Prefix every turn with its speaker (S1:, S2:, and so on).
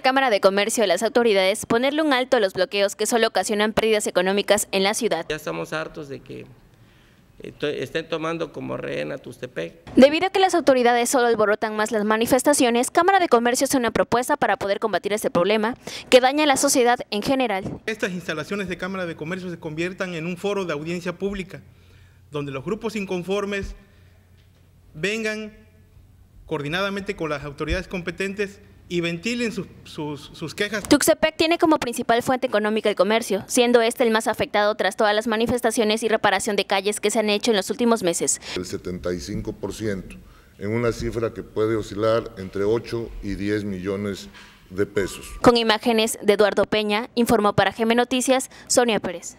S1: Cámara de Comercio de las autoridades ponerle un alto a los bloqueos que solo ocasionan pérdidas económicas en la ciudad.
S2: Ya estamos hartos de que eh, estén tomando como rehén a Tustepec.
S1: Debido a que las autoridades solo alborotan más las manifestaciones, Cámara de Comercio hace una propuesta para poder combatir este problema que daña a la sociedad en general.
S3: Estas instalaciones de Cámara de Comercio se conviertan en un foro de audiencia pública, donde los grupos inconformes vengan coordinadamente con las autoridades competentes y ventilen sus, sus, sus, quejas.
S1: Tuxtepec tiene como principal fuente económica el comercio, siendo este el más afectado tras todas las manifestaciones y reparación de calles que se han hecho en los últimos meses.
S4: El 75%, en una cifra que puede oscilar entre 8 y 10 millones de pesos.
S1: Con imágenes de Eduardo Peña, informó para GM Noticias Sonia Pérez.